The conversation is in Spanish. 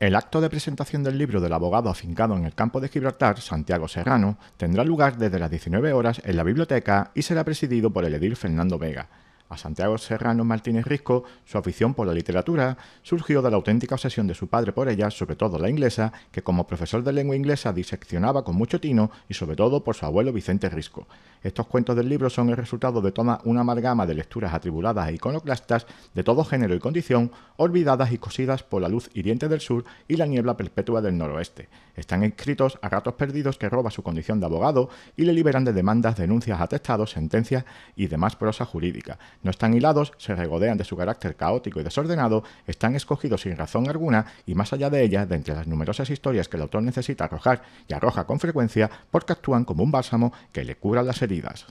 El acto de presentación del libro del abogado afincado en el campo de Gibraltar, Santiago Serrano, tendrá lugar desde las 19 horas en la biblioteca y será presidido por el edil Fernando Vega. A Santiago Serrano Martínez Risco, su afición por la literatura surgió de la auténtica obsesión de su padre por ella, sobre todo la inglesa, que como profesor de lengua inglesa diseccionaba con mucho tino y sobre todo por su abuelo Vicente Risco. Estos cuentos del libro son el resultado de toda una amalgama de lecturas atribuladas e iconoclastas de todo género y condición, olvidadas y cosidas por la luz hiriente del sur y la niebla perpetua del noroeste. Están escritos a ratos perdidos que roba su condición de abogado y le liberan de demandas, denuncias, atestados, sentencias y demás prosa jurídica. No están hilados, se regodean de su carácter caótico y desordenado, están escogidos sin razón alguna y más allá de ellas, de entre las numerosas historias que el autor necesita arrojar y arroja con frecuencia, porque actúan como un bálsamo que le cura las heridas.